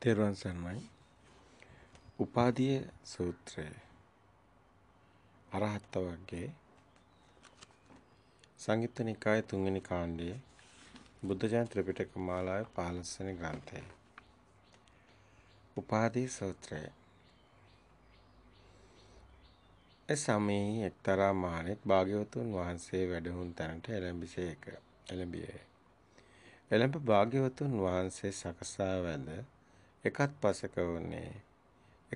තෙරුවන් සරණයි. උපාධිය සූත්‍රය. අරහත් වර්ගයේ සංයුත්ත නිකායේ තුන්වෙනි කාණ්ඩයේ බුද්ධ ජන ත්‍රිපිටක මාලාවේ 15 වෙනි ග්‍රන්ථය. උපාධි සූත්‍රය. එසමේ එක්තරා මානෙත් භාග්‍යවතුන් වහන්සේ වැඩහුන් තැනට එළඹිසේක. එළඹියේ. එළඹ භාග්‍යවතුන් වහන්සේ සකසා වැඳ එකත් පසක වුණේ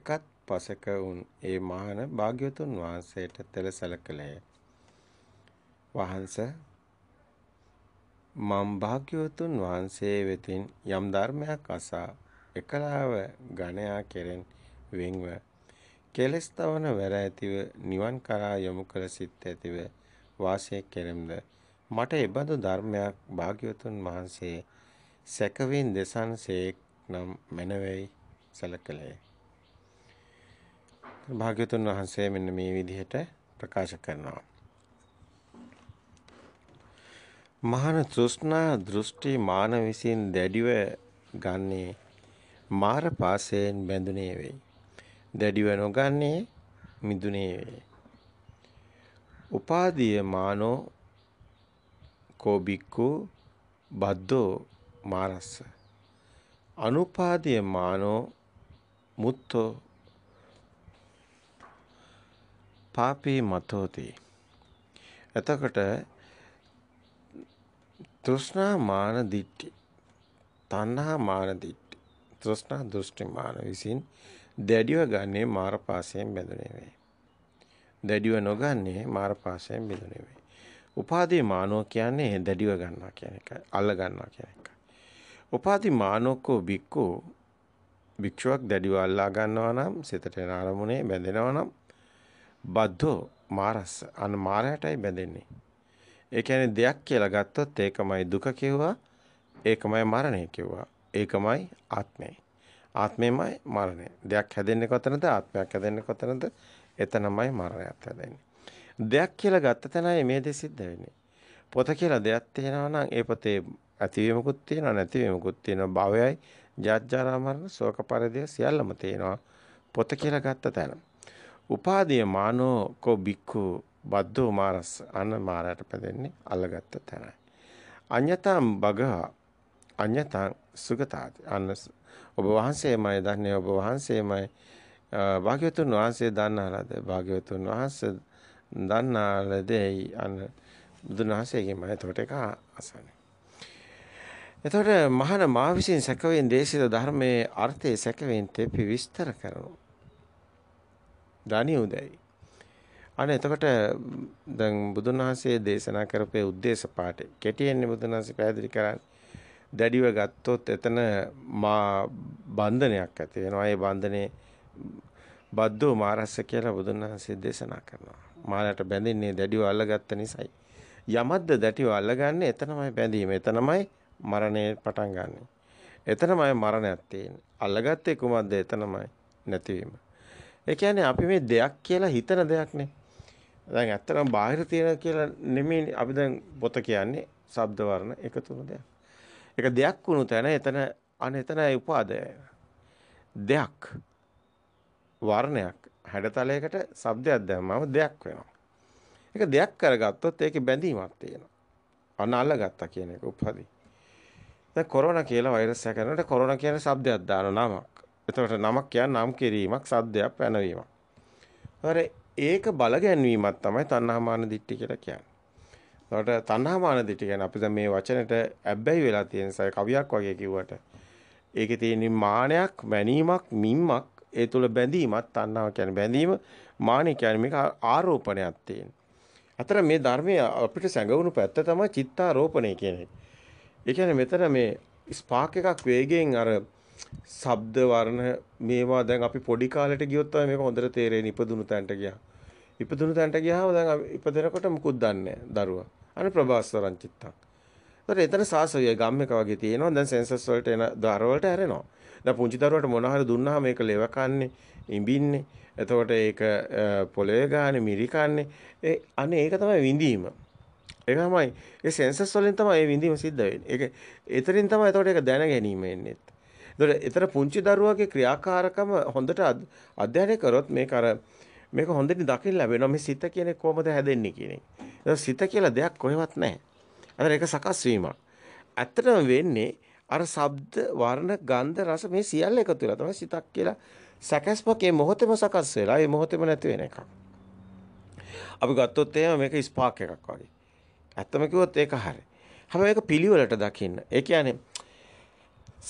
එකත් පසක වුන් ඒ මහාන භාග්‍යවතුන් වහන්සේට තෙලසල කළේ වහන්ස මම් භාග්‍යවතුන් වහන්සේ වෙතින් යම් ධර්මයක් අසා එකලාව ඝණයා කෙරෙන් වෙන්ව කෙලස් තවන වැර ඇතිව නිවන් කරා යොමු කළ සිත් ඇතිව වාසය කෙරෙම්ද මට එබඳු ධර්මයක් භාග්‍යවතුන් වහන්සේ සැකවින් දෙසන්සේක් නම් මැනවයි සැලකලේ. භාග්‍යතුන් වහන්සේ මෙන්න මේ විදිහට ප්‍රකාශ කරනවා. මහාන තෘෂ්ණා දෘෂ්ටි මාන විසින් දැඩිව ගන්නේ මාර පාසයෙන් බැඳුනේ වෙයි. දැඩිව නොගන්නේ මිදුනේ වෙයි. උපාදීය මානෝ කෝබික්කු බද්දෝ මාරස්ස අනුපාදිය මානෝ මුත්තෝ පාපී මතෝති. එතකොට තෘෂ්ණා මාන දිට්ටි තණ්හා මාන දිට්ටි තෘෂ්ණා දෘෂ්ටි මාන විසින් දැඩිව ගන්නේ මාරපාසයෙන් බැඳුනේ වේ. දැඩිව නොගන්නේ මාරපාසයෙන් බැඳුනේ වේ. උපාදී මානෝ කියන්නේ දැඩිව ගන්නවා කියන එකයි අල්ල ගන්නවා කියන එකයි. උපාති මානෝකෝ බික්කෝ භික්ෂුවක් දැඩිව අල්ලා ගන්නවා නම් සිතට එන අරමුණේ බැඳෙනවා නම් බද්ධෝ මාරස්ස අන්න මාරයටයි බැඳෙන්නේ. ඒ කියන්නේ දෙයක් කියලා ගත්තොත් ඒකමයි දුක කිව්වා, ඒකමයි මරණය කිව්වා, ඒකමයි ආත්මය. ආත්මයමයි මරණය. දෙයක් හැදෙන්නේ කොතනද? ආත්මයක් හැදෙන්නේ කොතනද? එතනමයි මරණයත් හැදෙන්නේ. දෙයක් කියලා ගත්ත තැනයි මේ දේ සිද්ධ වෙන්නේ. පොත කියලා දෙයක් තියෙනවා නම් ඒ පොතේ ඇතිවීමකුත් තියෙනවා නැතිවීමකුත් තියෙනවා භවයයි ජාත්‍යරා මරණ ශෝක පරිදේ සියල්ලම තියෙනවා පොත කියලා ගත්ත තැන. උපාදීය මානෝ කෝ බික්ඛු බද්දෝ මාරස් අන මාරයට පැදෙන්නේ අල්ලගත්ත තැනයි. අඤ්‍යතම් බගහ අඤ්‍යතං සුගතාති අන්න ඔබ වහන්සේමයි දන්නේ ඔබ වහන්සේමයි භාග්‍යවතුන් වහන්සේ දන්නාලද භාග්‍යවතුන් වහන්සේ දන්නාලදයි අන්න බුදුන් වහන්සේගෙන්ම එතකොට එක අසන්නේ එතකොට මහාන මා විසින් සැකවෙන් දේශිත ධර්මයේ අර්ථය සැකවෙන් තෙපි විස්තර කරනවා. ධානි උදයි. අනේ එතකොට දැන් බුදුන් වහන්සේ දේශනා කරපේ ಉದ್ದೇಶ පාඩේ. කෙටියෙන්නේ බුදුන් වහන්සේ පැහැදිලි කරන්නේ. දැඩිව ගත්තොත් එතන මා බන්ධනයක් ඇති වෙනවා. ඒ බන්ධනේ බද්දෝ මාරස්ස කියලා බුදුන් වහන්සේ දේශනා කරනවා. මාලයට බැඳෙන්නේ දැඩිව අල්ලගත්ත නිසායි. යමද්ද දැඩිව අල්ලගන්නේ එතනමයි බැඳීම. එතනමයි මරණය පටන් ගන්නෙ. එතනමයි මරණයක් තියෙන්නේ. අල්ලගත්තේ කුමක්ද? එතනමයි නැතිවීම. ඒ කියන්නේ අපි මේ දෙයක් කියලා හිතන දෙයක් නේ. දැන් ඇත්තටම බාහිර තියෙන කියලා නෙමෙයි අපි දැන් පොත කියන්නේ ශබ්ද වර්ණ එකතු වෙන දෙයක්. ඒක දෙයක් වුණු තැන එතන අන එතනයි උපාදය. දෙයක් වර්ණයක් හැඩතලයකට ශබ්දයක් දැම්මම දෙයක් වෙනවා. ඒක දෙයක් කරගත්තොත් ඒකේ බැඳීමක් තියෙනවා. අන අල්ලගත්තා කියන එක උපදී. දැන් කොරෝනා කියලා වෛරස් එකක් යනකොට කොරෝනා කියන શબ્දයක් දාන නමක්. එතකොට නමක් කියන්නේ නම් කිරීමක්, සද්දයක් පැනවීමක්. හොර ඒක බල ගැන්වීමක් තමයි තණ්හාමාන දිට්ඨි කියලා කියන්නේ. එතකොට තණ්හාමාන දිට්ඨි කියන්නේ අපි දැන් මේ වචනෙට ඇබ්බැහි වෙලා තියෙන සය කවියක් වගේ කිව්වට ඒකේ තියෙන මානයක්, මැනීමක්, මිම්මක් ඒ තුල බැඳීමක් තණ්හාව කියන්නේ බැඳීම, මානෙ කියන්නේ මේක ආරෝපණයක් තියෙන. අතර මේ ධර්මයේ අපිට සැඟවුණු පැත්ත තමයි චිත්තාරෝපණය කියන්නේ. ඒ කියන්නේ මෙතන මේ ස්පාක් එකක් වේගයෙන් අර ශබ්ද වර්ණ මේවා දැන් අපි පොඩි කාලෙට ගියොත් තමයි මේක හොඳට තේරෙන්නේ ඉපදුණු තැනට ගියා. ඉපදුණු තැනට ගියාම දැන් ඉපදෙනකොට මුකුත් දන්නේ දරුවා. අනේ ප්‍රභාස්වරං චිත්තක්. ඒතර එතන සාසවිය ගම් එක වගේ තියෙනවා. දැන් සෙන්සස් වලට එන දර වලට හැරෙනවා. දැන් පුංචි දරුවට මොන හරි දුන්නාම මේක ලෙව කන්නේ, ඉඹින්නේ. එතකොට ඒක පොළවේ ගානේ මිරි කන්නේ. ඒ අනේ ඒක තමයි විඳීම. ඒක තමයි ඒ සෙන්සස් වලින් තමයි මේ විඳීම සිද්ධ වෙන්නේ. ඒක එතරින් තමයි එතකොට ඒක දැන ගැනීම එන්නේ. එතකොට එතර පුංචි දරුවාගේ ක්‍රියාකාරකම හොඳට අධ්‍යයනය කරොත් මේක අර මේක හොඳට දකින්න ලැබෙනවා මේ සිත කියන්නේ කොහොමද හැදෙන්නේ කියන එක. සිත කියලා දෙයක් කොහෙවත් නැහැ. අර ඒක සකස් වීමක්. ඇත්තටම වෙන්නේ අර ශබ්ද වර්ණ ගන්ධ රස මේ සියල්ල එකතු වෙලා තමයි සිතක් කියලා සැකස්මක් ඒ මොහොතේම සකස් වෙලා ඒ මොහොතේම නැති වෙන එකක්. අපි ගත්තොත් එහෙම මේක ස්පාක් එකක් වගේ. ඇත්තම කිව්වොත් ඒක හරි. හැබැයි ඒක පිළිවෙලට දකින්න. ඒ කියන්නේ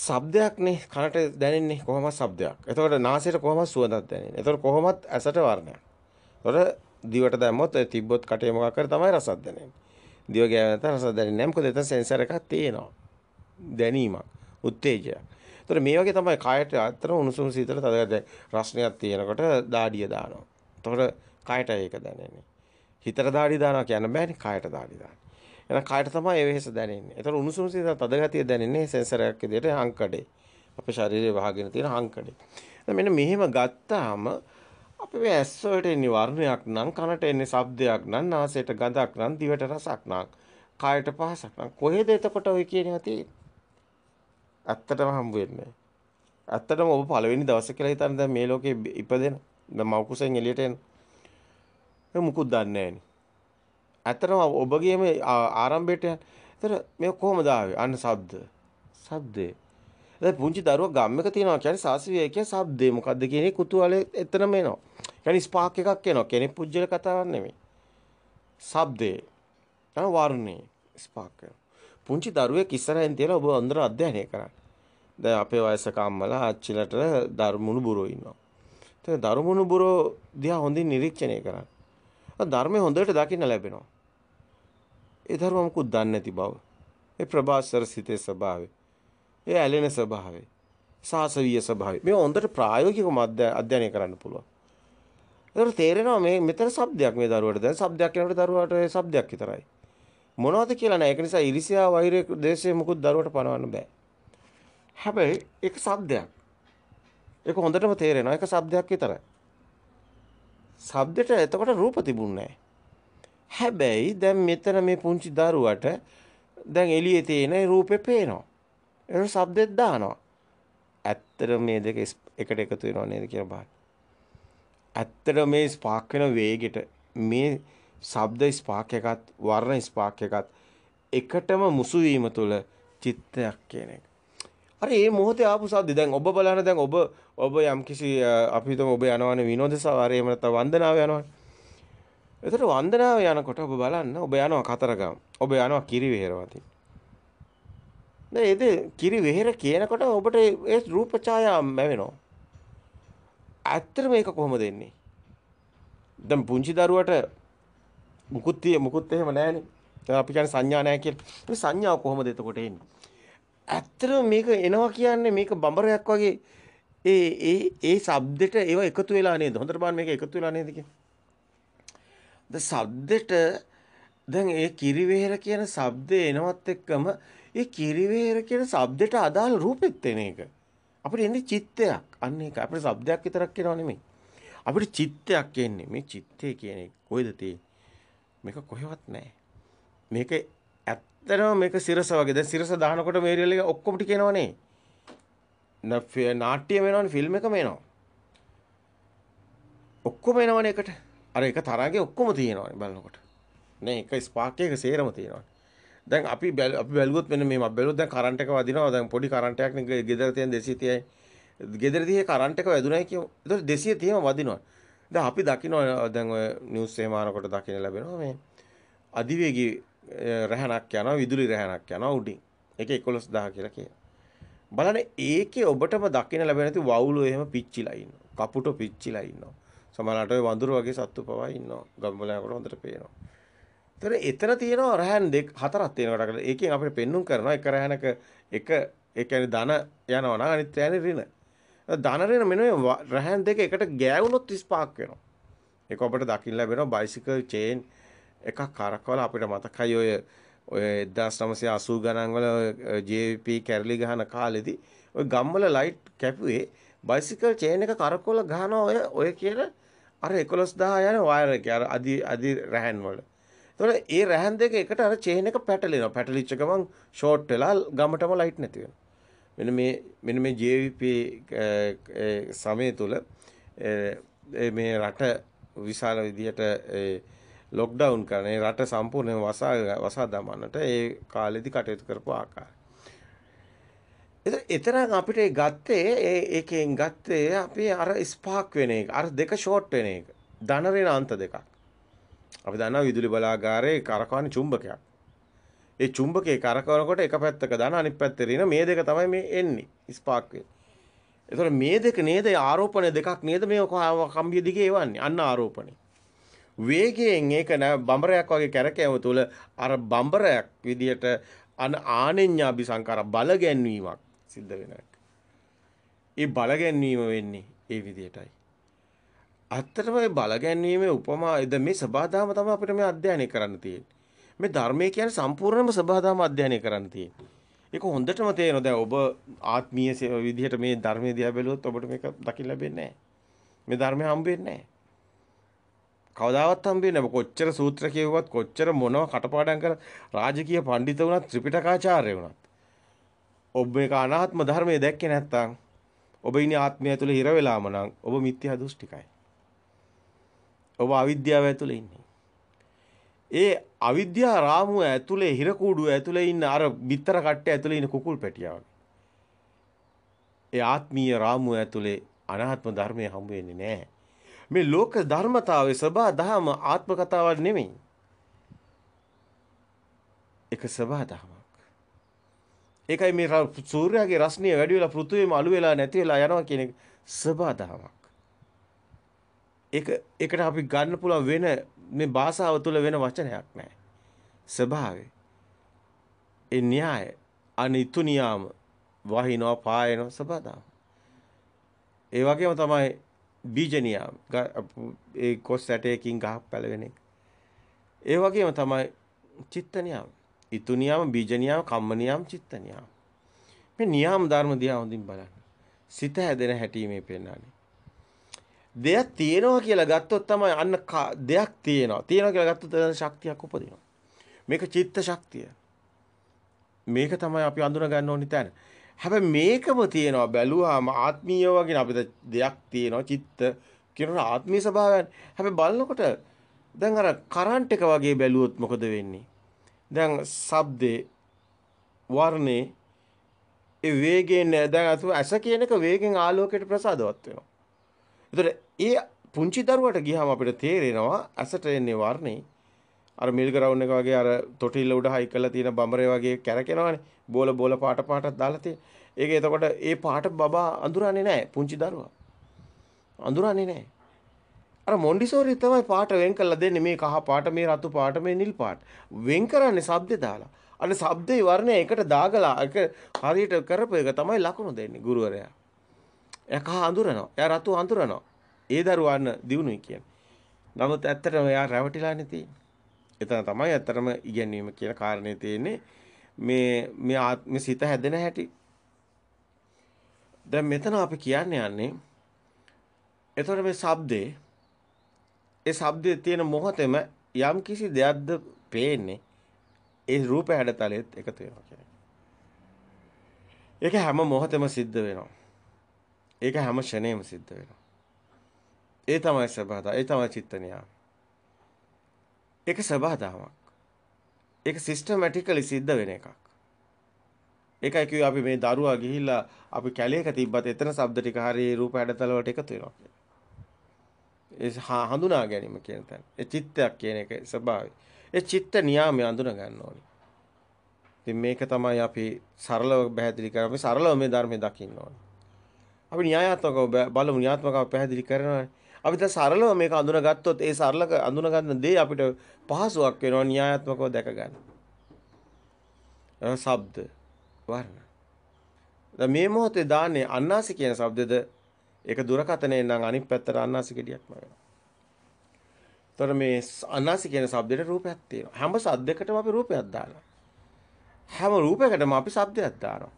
ශබ්දයක්නේ කනට දැනෙන්නේ කොහොමද ශබ්දයක්. එතකොට නාසයට කොහොමද සුවඳක් දැනෙන්නේ. එතකොට කොහොමද ඇසට වර්ණයක්. එතකොට දිවට දැම්මොත් ඒ තිබ්බොත් කටේ මොකක් හරි තමයි රසක් දැනෙන්නේ. දිව ගෑවෙන තරම් රසක් දැනෙන්නේ නැහැ. මොකද එතන සෙන්සර් එකක් තියෙනවා. දැනීමක්, උත්තේජයක්. එතකොට මේ වගේ තමයි කයට අතර උණුසුම් සීතල තද රසණයක් තියෙනකොට දාඩිය දානවා. එතකොට කයට ඒක දැනෙන්නේ. හිතට දාඩි දානවා කියන්න බෑනේ කායට දාඩි දාන. එහෙනම් කායට තමයි ඒ වෙහෙස දැනෙන්නේ. ඒතර උණුසුම සීතල තද ගතිය දැනෙන්නේ සෙන්සර් එකක් විදිහට හංකඩේ. අපේ ශරීරයේ වහගෙන තියෙන හංකඩේ. දැන් මෙන්න මෙහෙම ගත්තාම අපි මේ ඇස් වලට එන්නේ වර්ණයක් නම් කනට එන්නේ ශබ්දයක් නම් නාසයට ගඳක් නම් දිවට රසක් නම් කායට පහසක් නම් කොහෙද එතකොට ඔය කියනවා තියෙන්නේ ඇත්තටම හම්බ වෙන්නේ ඇත්තටම ඔබ පළවෙනි දවසේ කියලා හිතන දැන් මේ ලෝකේ ඉපදෙන දැන් මව් කුසෙන් එළියට එන මුකුත් දන්නේ ඇතරම ඔබගේ මේ ආරම්භයට යන. ඒතර මේ කොහොමද ආවේ? අන්න ශබ්ද. ශබ්දේ. දැන් පුංචි දරුවා ගම් එක තියනවා කියන්නේ සාසිවිය කියන්නේ ශබ්දේ මොකද්ද කියන එක කුතුහලෙ එතනම එනවා. කියන්නේ ස්පාක් එකක් එනවා. කෙනෙක් පුජ්‍යල කතාවක් නෙමෙයි. ශබ්දේ. තම වර්ණේ ස්පාක් පුංචි දරුවෙක් ඉස්සරහින් තියලා ඔබ අnder අධ්‍යයනය කරන්නේ. දැන් අපේ වයසක අම්මලා ආච්චිලට ධර්මුණු බුරෝ ඉන්නවා. ඉතින් ධර්මුණු බුරෝ දිහා හොඳින් නිරීක්ෂණය කරන්න. ධර්මය හොඳට දකින්න ලැබෙනවා. ඒ ධර්ම මොකුත් දන්නේ නැති බව. ඒ ප්‍රභාස්වර සිතේ ස්වභාවය. ඒ ඇලෙන ස්වභාවය. සාසවීය ස්වභාවය. මේ හොඳට ප්‍රායෝගිකව අධ්‍යයනය කරන්න පුළුවන්. ඒතර තේරෙනවා මේ මෙතන શબ્දයක් මේ දරුවට දැන් શબ્දයක් කියනකොට දරුවාට ඒ શબ્දයක් විතරයි. මොනවද කියලා නෑ. ඒක නිසා ඉරිසියා වෛරය දේශේ මොකුත් දරුවට පනවන්න බෑ. හැබැයි ඒක શબ્දයක්. ඒක හොඳටම තේරෙනවා. ඒක શબ્දයක් විතරයි. සබ්දෙට එතකොට රූප තිබුණේ හැබැයි දැන් මෙතන මේ පුංචි දරුවට දැන් එළියේ තියෙන රූපේ පේනවා. ඒක සබ්දෙත් දානවා. ඇත්තට මේ දෙක එකට එකතු වෙනව නේද කියලා බලන්න. ඇත්තට මේ ස්පාක් වෙන වේගෙට මේ ශබ්ද ස්පාක් එකත් වර්ණ ස්පාක් එකත් එකටම මුසු වීම තුළ චිත්තයක් කියන එක. අර මේ මොහොතේ ආපු සද්ද දැන් ඔබ බලන දැන් ඔබ ඔබ යම්කිසි අපි හිතමු ඔබ යනවනේ විනෝද සවාරේ එහෙම නැත්නම් වන්දනාව යනවනේ. එතකොට වන්දනාව යනකොට ඔබ බලන්න ඔබ යනවා කතරගම. ඔබ යනවා කිරිවෙහෙර වතින්. දැන් ඒද කිරිවෙහෙර කියනකොට ඔබට ඒ රූප ඡායා මැවෙනවා. ඇත්තට මේක කොහොමද එන්නේ? දැන් පුංචි දරුවට මුකුත් තිය මුකුත් එහෙම නැහැනේ. දැන් අපි කියන්නේ සංඥා නැහැ කියලා. මේ සංඥාව කොහොමද එතකොට එන්නේ? ඇත්තටම මේක එනවා කියන්නේ මේක බඹරයක් වගේ ඒ ඒ ඒ shabdෙට ඒව එකතු වෙලා නේද? හොඳට බලන්න මේක එකතු වෙලා නේද කියන්නේ. ද shabdෙට දැන් ඒ කිරිවෙහෙර කියන shabdේ එනවත් එක්කම ඒ කිරිවෙහෙර කියන shabdෙට අදාළ රූපෙත් එන එක. අපිට එන්නේ චිත්තයක්. අන්න ඒක අපිට shabdයක් විතරක් කියනවා නෙමෙයි. අපිට චිත්තයක් එන්නේ. මේ චිත්තය කියන්නේ කොහෙද තියෙන්නේ? මේක කොහෙවත් නැහැ. මේක ඇත්තටම මේක සිරස වගේ. දැන් සිරස දානකොට මේරියල් එක ඔක්කොම ටික එනවනේ. නාට්‍ය වෙනවනේ ෆිල්ම් එක මේනවා. ඔක්කොම එනවනේ එකට. අර එක තරගේ ඔක්කොම තියෙනවනේ බලනකොට. නේ එක ස්පාක් එක සේරම තියෙනවනේ. දැන් අපි අපි බැලුවොත් මෙන්න මේ මම බැලුවොත් දැන් කරන්ට් එක වදිනවා. දැන් පොඩි කරන්ට් එකක් නේ ගෙදර තියෙන 230යි. ගෙදර තියෙන කරන්ට් එක වැදුනායි කියමු. ඒතකොට 230ම වදිනවා. දැන් අපි දකිනවා දැන් ඔය නිවුස් එහෙම ආනකොට දකින්න ලැබෙනවා මේ අධිවේගී රැහනක් යනවා විදුලි රැහනක් යනවා උඩින්. ඒක 11000 කියලා කියනවා. බලන්න ඒකේ ඔබටම දකින්න ලැබෙන නැති වවුලෝ එහෙම පිච්චිලා ඉන්නවා. කපුටෝ පිච්චිලා ඉන්නවා. සමහරවිට ඔය වඳුරු වගේ සත්තු පවා ඉන්නවා. ගම්බලයකට හොඳට පේනවා. ඒතර එතන තියෙනවා රහන් දෙක හතරක් තියෙනවා රටකට. ඒකෙන් අපිට පෙන්눔 කරනවා එක රහනක එක ඒ කියන්නේ ධන යනවා නම් අනිත් යන්නේ ඍණ. ධන ඍණ මෙන්න මේ රහන් දෙක එකට ගෑවුනොත් 35ක් වෙනවා. ඒක අපිට දකින්න ලැබෙනවා බයිසිකල් චේන් එකක් කරකවලා අපිට මතකයි ඔය ඔය 1980 ගණන් වල JVP කැරලි ගහන කාලෙදී ඔය ගම්වල ලයිට් කැපුවේ බයිසිකල් චේන් එක කරකවල ගහන ඔය ඔය කියන අර 11000 යන වයර් එක අර අදි අදි රැහන් වල. එතකොට ඒ රැහන් දෙක එකට අර චේන් එක පැටලෙනවා. පැටලිච්ච ගමන් ෂෝට් වෙලා ගමටම ලයිට් නැති වෙනවා. මෙන්න මේ මෙන්න මේ JVP සමය තුල මේ රට විශාල විදිහට ලොක්ඩවුන් කරන ඒ රට සම්පූර්ණයෙන් වසා වසා දමන්නට ඒ කාලෙදි කටයුතු කරපු ආකාරය. එතරම් අපිට ගත්තේ ඒ එකෙන් ගත්තේ අපි අර ස්පාක් වෙන එක. අර දෙක ෂෝට් වෙන එක. ධනරේන අන්ත දෙකක්. අපි දන්නවා විදුලි බලාගාරයේ කරකවන චුම්බකයක්. ඒ චුම්බකයේ කරකවනකොට එක පැත්තක ධන අනිත් පැත්තේ ඍණ මේ දෙක තමයි මේ එන්නේ ස්පාක් වෙන්නේ. ඒතකොට මේ දෙක නේද ආරෝපණ දෙකක් නේද මේ කම්බිය දිගේ එවන්නේ. අන්න ආරෝපණේ. වේගයෙන් ඒක බඹරයක් වගේ කැරකෑම තුළ අර බඹරයක් විදියට අන ආනෙඤ්ඤාභි සංකාර බල ගැන්වීමක් සිද්ධ වෙනවා. ඒ බල ගැන්වීම වෙන්නේ ඒ විදියටයි. ඇත්තටම මේ බල ගැන්වීමේ උපමා ද මේ සබාදාම තමයි අපිට මේ අධ්‍යයනය කරන්න තියෙන්නේ. මේ ධර්මය කියන්නේ සම්පූර්ණයෙන්ම සබාදාම අධ්‍යයනය කරන්න තියෙන්නේ. ඒක හොඳටම තේරෙනවා. දැන් ඔබ ආත්මීය විදිහට මේ ධර්මයේ දිහා බැලුවොත් ඔබට මේක දකින්න ලැබෙන්නේ නැහැ. මේ ධර්මය හම්බ වෙන්නේ නැහැ. කවදාවත් හම්බෙන්නේ නැහැ. කොච්චර සූත්‍ර කියවුවත් කොච්චර මොනවා කටපාඩම් කර රාජකීය පඬිත වුණත් ත්‍රිපිටකාචාර්ය වුණත් ඔබ මේක අනාත්ම ධර්මයේ දැක්කේ නැත්නම් ඔබ ඉන්නේ ආත්මය ඇතුළේ හිර වෙලාම නම් ඔබ මිත්‍යා දෘෂ්ටිකයි. ඔබ අවිද්‍යාව ඇතුළේ ඉන්නේ. ඒ අවිද්‍යා රාමුව ඇතුලේ හිර කූඩුව ඇතුලේ ඉන්න අර බිත්තර කට්ටය ඇතුලේ ඉන්න කුකුල් පැටියා වගේ. ඒ ආත්මීය රාමුව ඇතුලේ අනාත්ම ධර්මය හම්බ වෙන්නේ නැහැ. මේ ලෝක ධර්මතාවයේ සබා දහම ආත්ම කතාවක් නෙමෙයි. ඒක සබා දහමක්. ඒකයි මේ සූර්යාගේ රශ්මිය වැඩි වෙලා පෘථුවියම අළු වෙලා නැති වෙලා යනවා කියන එක සබා දහමක්. ඒක ඒකට අපි ගන්න පුළුවන් වෙන මේ භාෂාව තුළ වෙන වචනයක් නැහැ. ස්වභාවය. ඒ න්‍යාය අනිතුනියාම වහිනවා පායනවා සබදාව. ඒ වගේම තමයි බීජ නියාම ඒ කොස් ඇටයකින් ගහක් පැලවෙන එක. ඒ වගේම තමයි චිත්ත නියාම. ඊතු නියාම, බීජ නියාම, කම්ම නියාම, චිත්ත නියාම. මේ නියාම ධර්ම දිහා හොඳින් බලන්න. සිත හැදෙන හැටි මේ පෙන්වන්නේ. දෙයක් තියෙනවා කියලා ගත්තොත් තමයි අන්න දෙයක් තියෙනවා. තියෙනවා කියලා ගත්තොත් ශක්තියක් උපදිනවා. මේක චිත්ත ශක්තිය. මේක තමයි අපි අඳුන ගන්න ඕනි තැන. හැබැයි මේකම තියෙනවා බැලුවාම ආත්මීය වගේ අපිට දෙයක් තියෙනවා චිත්ත කියන ආත්මීය ස්වභාවයන්. හැබැයි බලනකොට දැන් අර කරන්ට් එක වගේ බැලුවොත් මොකද වෙන්නේ? දැන් ශබ්දේ වර්ණේ ඒ වේගයෙන් දැන් අතු ඇස කියන එක වේගෙන් ආලෝකයට ප්‍රසාදවත් වෙනවා. ඒතර ඒ පුංචි දරුවට ගියාම අපිට තේරෙනවා ඇසට එන්නේ වර්ණේ අර මිල් ග්‍රවුන්ඩ් එක වගේ අර තොටිල්ල උඩ හයි කරලා තියෙන බඹරේ වගේ කැරකෙනවනේ. බෝල බෝල පාට පාටක් දාලා තියෙන. ඒක එතකොට ඒ පාට බබා අඳුරන්නේ නැහැ පුංචි දරුවා. අඳුරන්නේ නැහැ. අර මොන්ඩිසෝරි තමයි පාට වෙන් කරලා දෙන්නේ මේ කහ පාට මේ රතු පාට මේ නිල් පාට. වෙන් කරන්නේ ශබ්ද දාලා. අර ශබ්දේ වර්ණය එකට දාගලා ඒක හරියට කරපු එක තමයි ලකුණු දෙන්නේ ගුරුවරයා. එයා කහ අඳුරනවා. එයා රතු අඳුරනවා. ඒ දරුවාන්න දිනුනුයි කියන්නේ. නමුත් ඇත්තටම එයා රැවටිලානේ තියෙන්නේ. එතන තමයි ඇත්තටම ඉගැන්වීම කියලා කාරණේ තියෙන්නේ. මේ මේ ආත්ම සිත හැදෙන හැටි. දැන් මෙතන අපි කියන්න යන්නේ එතකොට මේ shabdේ ඒ shabdේ තියෙන මොහොතේම යම් කිසි දෙයක්ද පේන්නේ ඒ රූප හැඩතලෙත් එකතු වෙනවා කියන්නේ. ඒක හැම මොහොතෙම සිද්ධ වෙනවා. ඒක හැම ෂණයෙම සිද්ධ වෙනවා. ඒ තමයි සබහදා. ඒ තමයි චිත්තනියා. ඒක සබහදාවක්. ඒක සිස්ටමැටිකලි සිද්ධ වෙන එකක්. ඒකයි කිව්වේ අපි මේ දරුවා ගිහිල්ලා අපි කැලේක තිබ්බත් එතන ශබ්ද ටික හරිය රූප හැඩතල වලට එකතු වෙනවා කියලා. ඒ හඳුනා ගැනීම කියන තැන. ඒ චිත්තයක් කියන එක ස්වභාවය. ඒ චිත්ත නියාමය අඳුන ගන්න ඕනේ. ඉතින් මේක තමයි අපි සරලව පැහැදිලි කරන්නේ. අපි සරලව මේ ධර්මයේ දකින්න ඕනේ. අපි න්‍යායාත්මකව බලමු න්‍යායාත්මකව පැහැදිලි කරනවානේ. අපි දැන් සරලව මේක අඳුනගත්තොත් ඒ සරලක අඳුනගන්න දේ අපිට පහසුවක් වෙනවා න්‍යායාත්මකව දැක ගන්න. ශබ්ද වර්ණ. දැන් මේ මොහොතේ දාන්නේ අන්නාසි කියන શબ્දෙද ඒක දුරකතනේ නම් අනිත් පැත්තට අන්නාසි gediyaක්ම වෙනවා. ତොර මේ අන්නාසි කියන શબ્දෙට රූපයක් තියෙනවා. හැම සද්දයකටම අපි රූපයක් දානවා. හැම රූපයකටම අපි શબ્දයක් දානවා.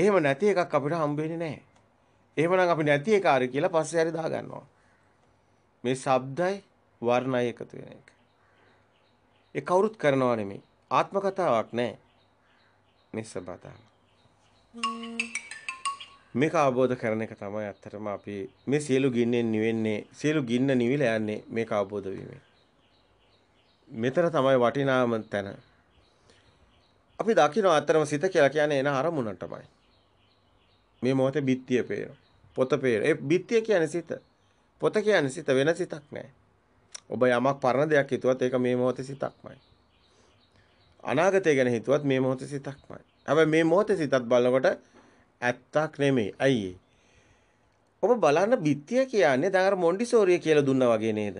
එහෙම නැති එකක් අපිට හම්බ වෙන්නේ නැහැ. එහෙමනම් අපි නැති එක ආර කියලා පස්සේ හරි දාගන්නවා. මේ ශබ්දයි වර්ණයි එකතු වෙන එක. ඒ කවුරුත් කරනවා නෙමෙයි. ආත්ම කතාවක් නෑ. නිස්සබතාව. මේක අවබෝධ කරන එක තමයි ඇත්තටම අපි මේ සියලු ගින්නෙන් නිවෙන්නේ සියලු ගින්න නිවිලා යන්නේ මේක අවබෝධ වීමෙන්. මෙතන තමයි වටිනාම තැන. අපි දකිනවා අතරම සිත කියලා කියන්නේ එන අරමුණටමයි. මේ මොහොතේ බිත්තිය පේනවා. පොත පේන. ඒ බිත්තිය කියන්නේ සිත. පොත කියන්නේ සිත වෙන සිතක් නෑ. ඔබ යමක් පරණ දෙයක් හිතුවත් ඒක මේ මොහොතේ සිතක්මයි. අනාගතය ගැන හිතුවත් මේ මොහොතේ සිතක්මයි. හැබැයි මේ මොහොතේ සිතත් බලනකොට ඇත්තක් නෙමෙයි. අයියේ. ඔබ බලන්න බිත්තිය කියන්නේ දැන් අර මොන්ඩිසෝරිය කියලා දුන්නා වගේ නේද?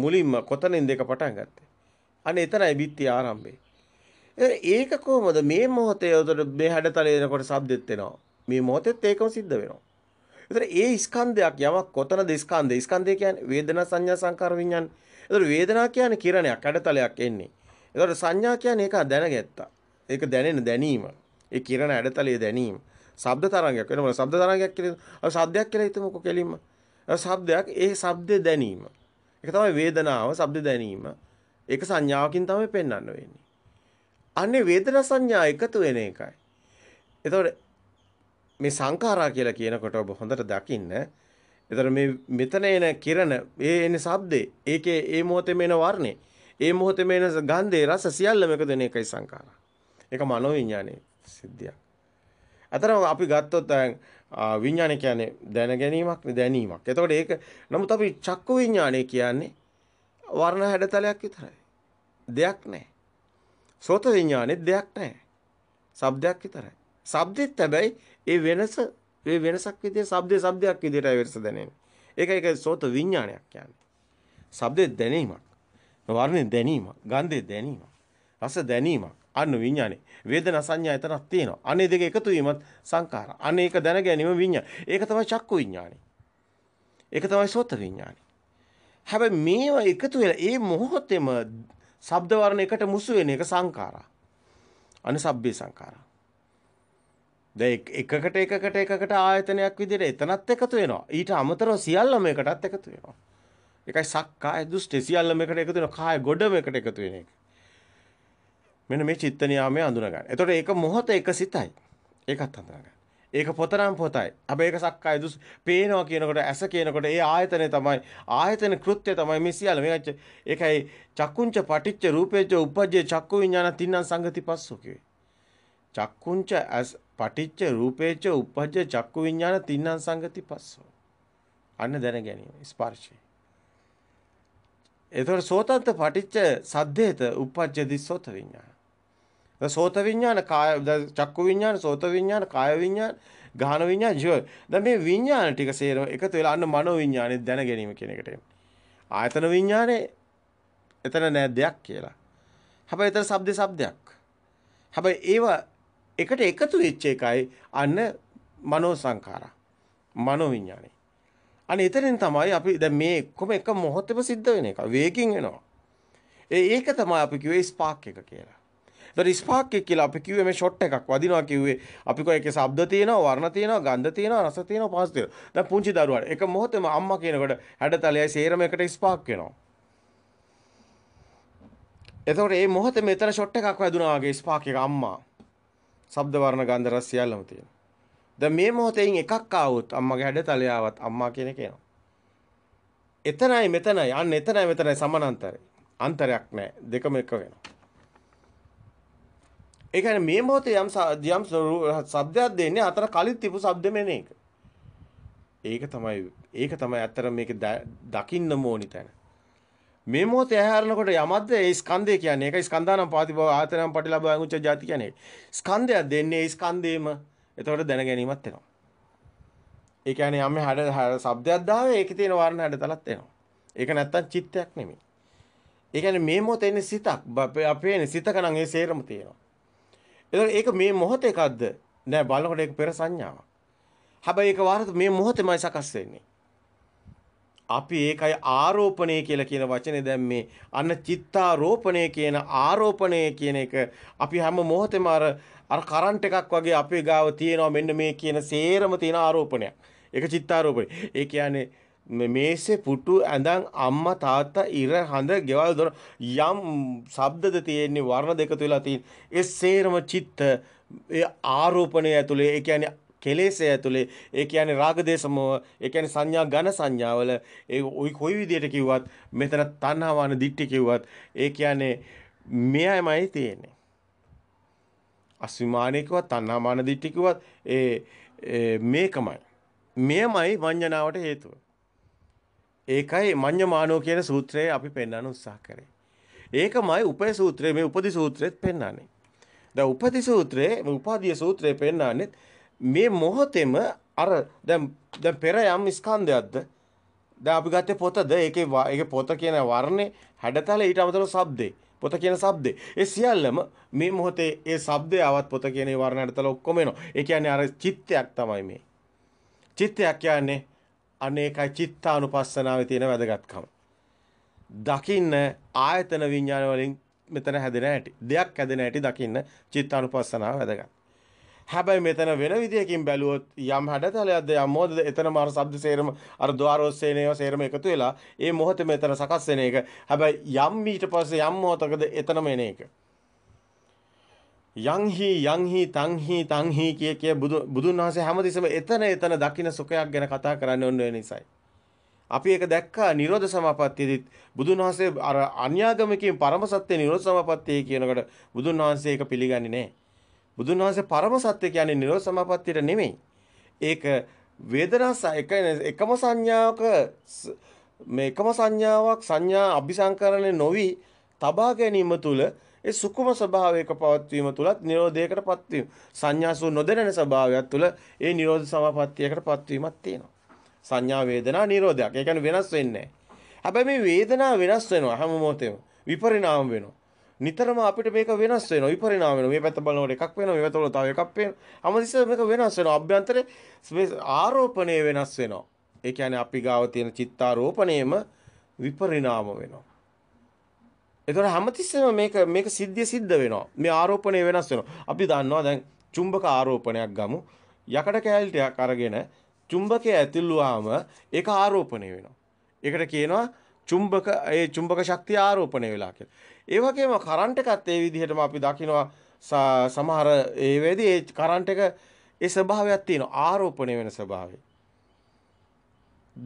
මුලින්ම කොතනින්ද එක පටන් ගත්තේ? අනේ එතරයි බිත්තිය ආරම්භය. ඒක කොහොමද මේ මොහොතේ උදේ මේ හැඩතල එනකොට sab දෙත් වෙනවා. මේ මොහොතෙත් ඒකම සිද්ධ වෙනවා. ඒතර ඒ ස්කන්ධයක් යමක් කොතනද ස්කන්ධය? ස්කන්ධය කියන්නේ වේදනා සංඥා සංකාර විඥාන. ඒතර වේදනා කියන්නේ කිරණයක්, ඇඩතලයක් එන්නේ. ඒතර සංඥා කියන්නේ ඒක දැනගත්තා. ඒක දැනෙන දැනීම. ඒ කිරණ ඇඩතලයේ දැනීම. ශබ්ද තරංගයක් වෙනම ශබ්ද තරංගයක් කියලා අර ශබ්දයක් කියලා හිතමුකෝ කෙලින්ම. අර ශබ්දයක් ඒ ශබ්ද දැනීම. ඒක තමයි වේදනාව, ශබ්ද දැනීම. ඒක සංඥාවකින් තමයි පෙන්වන්න වෙන්නේ. අනේ වේදනා සංඥා එකතු වෙන එකයි. එතකොට මේ සංඛාරා කියලා කියනකොට ඔබ හොඳට දකින්න. එතකොට මේ මෙතන එන කිරණ, ඒ එන ශබ්දේ, ඒකේ ඒ මොහොතේම එන වර්ණේ, ඒ මොහොතේම එන ගන්ධේ රස සියල්ලම එකතු වෙන එකයි සංඛාරා. ඒක මනෝවිඤ්ඤාණයේ සිද්ධියක්. අතර අපි ගත්තොත් විඤ්ඤාණය කියන්නේ දැන ගැනීමක්, දැනීමක්. එතකොට ඒක නමුත් අපි චක්කු විඤ්ඤාණය කියන්නේ වර්ණ හැඩතලයක් විතරයි. දෙයක් නැහැ. සෝත විඤ්ඤාණෙත් දෙයක් නැහැ. ශබ්දයක් විතරයි. ශබ්දෙත් හැබැයි ඒ වෙනස ඒ වෙනසක් විදියට ශබ්දේ ශබ්දයක් විදියටයි වෙනස දැනෙන්නේ. ඒක ඒක සෝත විඥානයක් කියන්නේ. ශබ්දේ දැනීමක්. වර්ණේ දැනීමක්. ගන්ධේ දැනීමක්. රස දැනීමක්. අන්න විඥානේ. වේදනා සංඥා එතනක් තියෙනවා. අනේ දෙක එකතු වීමත් සංඛාර. අනේ ඒක දැන ගැනීම විඥාන. ඒක තමයි චක්කු විඥානේ. ඒක තමයි සෝත විඥානේ. හැබැයි මේවා එකතු වෙලා ඒ මොහොතේම ශබ්ද වර්ණ එකට මුසු වෙන එක සංඛාරා. අනේ සබ්බේ සංඛාරා. දැන් එකකට එකකට එකකට ආයතනයක් විදිහට එතනත් එකතු වෙනවා. ඊට අමතරව සියල්ලම එකටත් එකතු වෙනවා. එකයි සක්කාය දුෂ්ටි සියල්ලම එකට එකතු වෙනවා. කාය ගොඩම එකට එකතු වෙන එක. මෙන්න මේ චිත්ත නියාමයේ අඳුන ගන්න. එතකොට ඒක මොහොත එක සිතයි. ඒකත් අඳුන ගන්න. ඒක පොතරම් පොතයි. හැබැයි ඒක සක්කාය දුස් පේනවා කියනකොට ඇස කියනකොට ඒ ආයතනය තමයි ආයතන කෘත්‍ය තමයි මේ සියල්ල. මේක ඒකයි චක්කුංච පටිච්ච රූපේච උපජ්ජේ චක්කු විඥාන තින්නම් සංගති පස්සෝ කියේ. චක්කුංච ඇස පටිච්ච රූපේච උපජ්ජ චක්කු විඥාන තින්නං සංගති පස්සෝ. අන්න දැන ගැනීම ස්පර්ශය. එතකොට සෝතන්ත පටිච්ච සද්දේත උපජ්ජති සෝත විඥාන. සෝත විඥාන කාය චක්කු විඥාන සෝත විඥාන කාය විඥාන ගාහන විඥාන ජීව. දැන් මේ විඥාන ටික සේරම එකතු වෙලා අන්න මනෝ විඥානේ දැන ගැනීම කියන එකට එන්නේ. ආයතන විඥානේ එතන නෑ දෙයක් කියලා. හැබැයි එතන shabd shabdayak. හැබැයි ඒවා එකට එකතු වෙච්ච එකයි අන්න මනෝ සංඛාරා. මනෝ විඥානේ. අනේ එතනින් තමයි අපි දැන් මේ ඔක්කොම එක මොහොතේම සිද්ධ වෙන එක. වේගින් වෙනවා. ඒ ඒක තමයි අපි කිව්වේ ස්පාක් එක කියලා. ඒතර ස්පාක් එක කියලා අපි කිව්වේ මේ ෂොට් එකක් වදිනවා කිව්වේ අපි කොහේ එකේ ශබ්ද තියෙනවා, වර්ණ තියෙනවා, ගන්ධ තියෙනවා, රස තියෙනවා, පහස තියෙනවා. දැන් පුංචි දරුවාට එක මොහොතේම අම්මා කියනකොට හැඩතලයයි සේරම එකට ස්පාක් වෙනවා. එතකොට මේ මොහොතේ මෙතන ෂොට් එකක් වැදුනා වගේ ස්පාක් එක අම්මා ශබ්ද වර්ණ ගන්ධ රස සියල්ලම තියෙනවා. දැන් මේ මොහොතෙන් එකක් ආවොත් අම්මගේ හැඩතලේ ආවත් අම්මා කියන එක එනවා. එතනයි මෙතනයි අන්න එතනයි මෙතනයි සමානතරය. අන්තරයක් නැහැ. දෙකම එක වෙනවා. ඒ කියන්නේ මේ මොහොතේ යම් යම් ශබ්දයක් දෙන්නේ අතර කලින් තිබු ශබ්දෙම එන එක. ඒක තමයි ඒක තමයි අතර මේක දකින්න ඕනි තැන. මේ මොහොතේ ඇහැරනකොට යමද්ද ඒ ස්කන්ධය කියන්නේ. ඒක ස්කන්ධානම් පාති භව ආතනම් පටිලබව අඟුච්ච જાති කියන්නේ. ස්කන්ධයක් දෙන්නේ ඒ ස්කන්ධේම. එතකොට දැන ගැනීමක් වෙනවා. ඒ කියන්නේ යම් හැඩ ශබ්දයක් දාවේ ඒකේ තියෙන වර්ණ හැඩතලත් එනවා. ඒක නැත්තම් චිත්තයක් නෙමෙයි. ඒ කියන්නේ මේ මොහොතේ ඉන්නේ සිතක්. අපේ ඉන්නේ සිතක නම් ඒ සේරම තියෙනවා. එතකොට ඒක මේ මොහොතේකද්ද? නෑ බලනකොට ඒක පෙර සංඥාවක්. හැබැයි ඒක වාරත මේ මොහොතේමයි සකස් වෙන්නේ. අපි ඒකයි ආරෝපණය කියලා කියන වචනේ දැන් මේ අන්න චිත්තාරෝපණය කියන ආරෝපණය කියන එක අපි හැම මොහොතෙම අර අර කරන්ට් එකක් වගේ අපේ ගාව තියෙනවා මෙන්න මේ කියන සේරම තියෙන ආරෝපණයක්. ඒක චිත්තාරෝපණය. ඒ කියන්නේ මේසේ පුටු ඇඳන් අම්මා තාත්තා ඉර හඳ ගෙවල් දොර යම් ශබ්දද තියෙන්නේ වර්ණ දෙක තුලා තියෙන ඒ සේරම චිත්ත ඒ ආරෝපණය ඇතුලේ ඒ කියන්නේ කෙලෙසේ ඇතුලේ ඒ කියන්නේ රාගදේශමෝ ඒ කියන්නේ සංඥා ඝන සංඥාවල ඒ කොයි විදියට කිව්වත් මෙතන තණ්හාවාන දිට්ටි කිව්වත් ඒ කියන්නේ මෙයමයි තියෙන්නේ. අස්විමානිකවත් තණ්හාමාන දිට්ටි කිව්වත් ඒ මේකමයි. මෙයමයි වඤ්ඤණාවට හේතුව. ඒකයි මඤ්ඤමානෝ කියන සූත්‍රයේ අපි පෙන්වන්න උත්සාහ කරේ. ඒකමයි උපේ සූත්‍රයේ මේ උපදි සූත්‍රෙත් පෙන්වන්නේ. දැන් උපදි සූත්‍රයේ උපාදීය සූත්‍රයේ පෙන්වන්නේ මේ මොහොතේම අර දැන් දැන් පෙර යම් ස්කන්ධයක්ද දැන් අපි ගත්තේ පොතද ඒකේ ඒකේ පොත කියන වර්ණේ හැඩතල ඊට අමතරව ශබ්දේ පොත කියන ශබ්දේ ඒ සියල්ලම මේ මොහොතේ ඒ ශබ්දේ ආවත් පොත කියන ඒ වර්ණ හැඩතල ඔක්කොම එනවා ඒ කියන්නේ අර චිත්තයක් තමයි මේ චිත්තයක් කියන්නේ අනේකයි චිත්තානුපස්සනාවේ තියෙන වැදගත්කම දකින්න ආයතන විඥාන වලින් මෙතන හැදෙන හැටි දෙයක් හැදෙන හැටි දකින්න චිත්තානුපස්සනාව වැදගත් හැබැයි මෙතන වෙන විදියකින් බැලුවොත් යම් හැඩතලයක්ද යම් මොහොතද එතනම අර ශබ්ද සේරම අර ద్వාරෝස්සේනේ ඒවා සේරම එකතු වෙලා ඒ මොහොත මෙතන සකස් වෙන එක. හැබැයි යම් ඊට පස්සේ යම් මොහොතකද එතනම එන එක. යං හි යං හි තං හි තං හි කිය කිය බුදුන් වහන්සේ හැමතිස්සෙම එතන එතන දකින්න සුඛයක් ගැන කතා කරන්නේ ඔන්න ඒ නිසායි. අපි ඒක දැක්කා නිරෝධ සමාපත්තියේදීත් බුදුන් වහන්සේ අර අන්‍යාගමකින් පරම සත්‍ය නිරෝධ සමාපත්තිය කියනකොට බුදුන් වහන්සේ ඒක පිළිගන්නේ නැහැ. බුදුන් වහන්සේ පරම සත්‍ය කියන්නේ නිරෝධ සමාපත්තියට නෙමෙයි. ඒක වේදනා එක එකම සංඥාවක මේ එකම සංඥාවක් සංඥා අபிසංකරණය නොවි තබා ගැනීම තුළ ඒ සුකුම ස්වභාවයක පවත්වීම තුලත් නිරෝධයකටපත් වීම සංඥාසු නොදැනෙන ස්වභාවයක් තුළ ඒ නිරෝධ සමාපත්තියකටපත් වීමක් තියෙනවා. සංඥා වේදනා නිරෝධයක්. ඒ කියන්නේ වෙනස් වෙන්නේ නැහැ. හැබැයි මේ වේදනා වෙනස් වෙනවා හැම මොහොතේම. විපරිණාම වෙනවා. නිතරම අපිට මේක වෙනස් වෙනවා විපරිණාම වෙනවා මේ පැත්ත බලනකොට එකක් වෙනවා මේ පැත්ත බලනකොට තව එකක් වෙනවා අමතිස්ස මේක වෙනස් වෙනවා අභ්‍යන්තරේ ආරෝපණය වෙනස් වෙනවා ඒ කියන්නේ අපි ගාව තියෙන චිත්තාරෝපණයම විපරිණාම වෙනවා ඒතර හැමතිස්සෙම මේක මේක සිද්ධිය සිද්ධ වෙනවා මේ ආරෝපණය වෙනස් වෙනවා අපි දන්නවා දැන් චුම්බක ආරෝපණයක් ගමු යකඩ කැලටියක් අරගෙන චුම්බකය ඇතුළුවාම ඒක ආරෝපණය වෙනවා ඒකට කියනවා චුම්බක ඒ චුම්බක ශක්තිය ආරෝපණය වෙලා කියලා. ඒ වගේම කරන්ට් එකත් ඒ විදිහටම අපි දකිනවා සමහර ඒ වෙදී ඒ කරන්ට් එක ඒ ස්වභාවයක් තියෙනවා ආරෝපණය වෙන ස්වභාවය.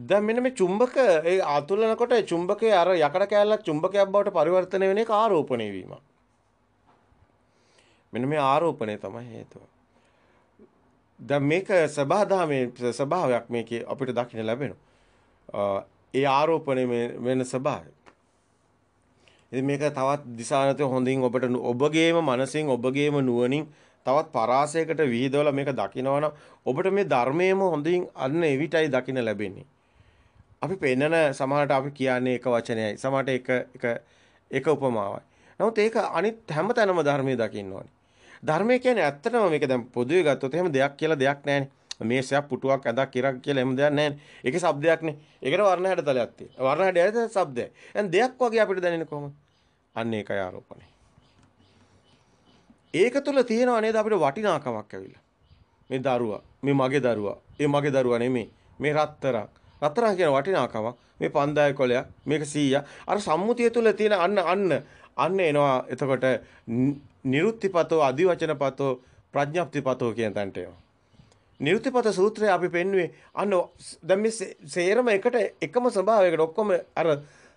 දැන් මෙන්න මේ චුම්බක ඒ අතුලනකොට ඒ චුම්බකයේ අර යකඩ කෑල්ලක් චුම්බකයක් බවට පරිවර්තනය වෙන එක ආරෝපණය වීම. මෙන්න මේ ආරෝපණය තමයි හේතුව. දැන් මේක සබහාදාමේ ස්වභාවයක් මේකේ අපිට දකින්න ලැබෙනවා. ඒ ආරෝපණය වෙන ස්වභාවය. ඉතින් මේක තවත් දිසානතේ හොඳින් ඔබට ඔබගේම මනසින් ඔබගේම නුවණින් තවත් පරාසයකට විහිදවලා මේක දකිනවනම් ඔබට මේ ධර්මයේම හොඳින් අන්න එවිටයි දකින්න ලැබෙන්නේ. අපි පෙන්නන සමහරට අපි කියන්නේ එක වචනයයි. සමහරට එක එක එක උපමාවයි. නමුත් ඒක අනිත් හැමතැනම ධර්මයේ දකින්න ඕනේ. ධර්මය කියන්නේ ඇත්තටම මේක දැන් පොදුවේ ගත්තොත් එහෙම දෙයක් කියලා දෙයක් නැහැ. මේසයක් පුටුවක් ඇඳක් ඉරක් කියලා එහෙම දෙයක් නැහැ. ඒකේ શબ્දයක්නේ. ඒකට වර්ණ හැඩතලයක් තියෙනවා. වර්ණ හැඩය ඇද શબ્දය. දැන් දෙයක් වගේ අපිට දැනෙන්නේ කොහොමද? අන්න ඒකයි ආරෝපණය. ඒක තුල තියෙනව නේද අපිට වටිනාකමක් ඇවිල්ලා. මේ දරුවා, මේ මගේ දරුවා. ඒ මගේ දරුවා නෙමේ. මේ රත්තරන්. රත්තරන් කියන වටිනාකමක් මේ 5000 කොලයක්, මේක 100ක්. අර සම්මුතිය තුල තියෙන අන්න අන්න අන්න එනවා එතකොට නිරුත්තිපතෝ අධිවචනපතෝ ප්‍රඥප්තිපතෝ කියන තැනට එනවා නිරුතිපත සූත්‍රය අපි පෙන්වුවේ අන්න දැන් මේ සේරම එකට එකම ස්වභාවයකට ඔක්කොම අර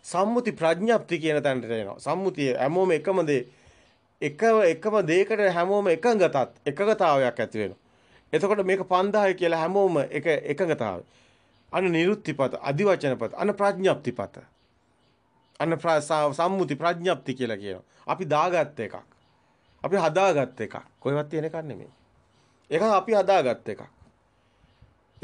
සම්මුති ප්‍රඥප්ති කියන තැනට එනවා. සම්මුතිය හැමෝම එකම දේ එක එකම දෙයකට හැමෝම එකඟතත් එකගතාවයක් ඇති වෙනවා. එතකොට මේක 5000 කියලා හැමෝම එක එකඟතාවය. අන්න නිරුත්තිපත, අදිවචනපත, අන්න ප්‍රඥප්තිපත. අන්න සම්මුති ප්‍රඥප්ති කියලා කියනවා. අපි දාගත් එකක්. අපි හදාගත් එකක්. කොහෙවත් තියෙන එකක් නෙමෙයි. ඒක අපි අදාගත් එකක්.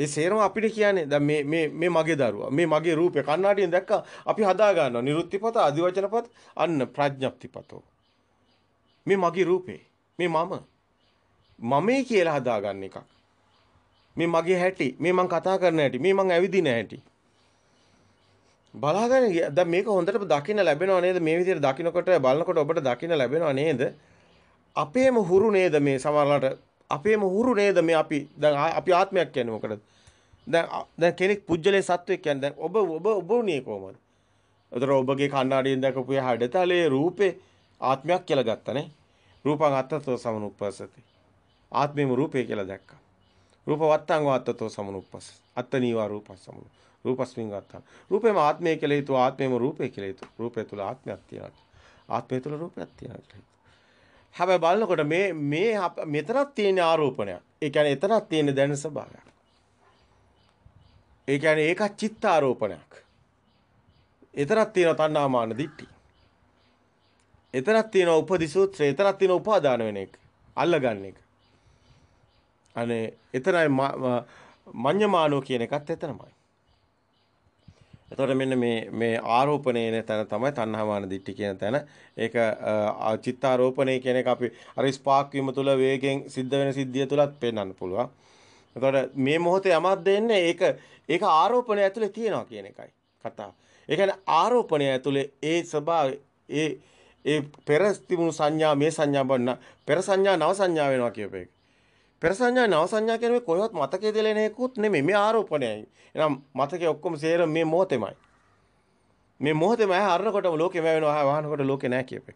ඒ සේරම අපිට කියන්නේ දැන් මේ මේ මේ මගේ දරුවා මේ මගේ රූපේ කන්නාඩියෙන් දැක්කා අපි හදා ගන්නවා නිරුත්තිපත අදිවචනපත අන්න ප්‍රඥප්තිපතෝ මේ මගේ රූපේ මේ මම මමයි කියලා හදා ගන්න එකක් මේ මගේ හැටි මේ මං කතා කරන හැටි මේ මං ඇවිදින හැටි බලාගෙන දැන් මේක හොඳට දකින්න ලැබෙනව නේද මේ විදිහට දකින්නකොට බලනකොට ඔබට දකින්න ලැබෙනව නේද අපේම හුරු නේද මේ සමහරලාට අපේම හුරු නේද මේ අපි දැන් අපි ආත්මයක් කියන්නේ මොකටද? දැන් දැන් කෙනෙක් පුජ්‍යලේ සත්වයක් කියන්නේ දැන් ඔබ ඔබ ඔබ උනේ කොහමද? ඒතර ඔබගේ කණ්ණාඩියෙන් දැකපු හැඩතලයේ රූපේ ආත්මයක් කියලා ගත්තනේ. රූපං අත්තතෝ සමනුප්පසති. ආත්මෙම රූපේ කියලා දැක්කා. රූප වත්තං වාත්තතෝ සමනුප්පස. අත්තනීවා රූපස් සමනු. රූපස්මින් වත්තං. රූපේම ආත්මය කියලා හිතුවා ආත්මෙම රූපේ කියලා හිතුවා. රූපය තුල ආත්මයක් තියෙනවා. ආත්මය තුල රූපයක් තියෙනවා කියලා. හැබැයි බලනකොට මේ මේ මෙතනක් තියෙන ආරෝපණයක්. ඒ කියන්නේ එතනක් තියෙන දැන ස්වභාවයක්. ඒ කියන්නේ ඒක චිත්ත ආරෝපණයක්. එතරක් තියෙන තණ්හාමාන දිට්ටි. එතරක් තියෙන උපදිසූත්‍රය, එතරක් තියෙන උපාදාන වෙන එක, අල්ලගන්න එක. අනේ එතරම් මඤ්ඤමානෝ කියන එකත් එතරම්යි. එතකොට මෙන්න මේ මේ ආරෝපණය තැන තමයි තණ්හාමාන දිට්ඨි කියන තැන. ඒක චිත්ත ආරෝපණය කියන එක අපි අර ස්පාක් වීම තුල වේගෙන් සිද්ධ වෙන සිද්ධිය තුලත් පෙන්වන්න පුළුවන්. එතකොට මේ මොහොතේ යමක් දෙන්නේ ඒක ඒක ආරෝපණය ඇතුලේ තියෙනවා කියන එකයි කතාව. ඒ කියන්නේ ආරෝපණය ඇතුලේ ඒ ස්වභාවය ඒ ඒ පෙර තිබුණු සංඥා මේ සංඥා බන්න පෙර සංඥා නව සංඥා වෙනවා කියපේක. පෙර සංඥා නව සංඥා කියන මේ කොහෙවත් මතකයේ දෙලෙන එකකුත් නෙමෙයි මේ ආරෝපණයයි. එහෙනම් මතකයේ ඔක්කොම සේරම මේ මොහොතෙමයි. මේ මොහොතෙමයි හරනකොටම ලෝකෙම වෙනවා වහනකොට ලෝකේ නැහැ කියපේ.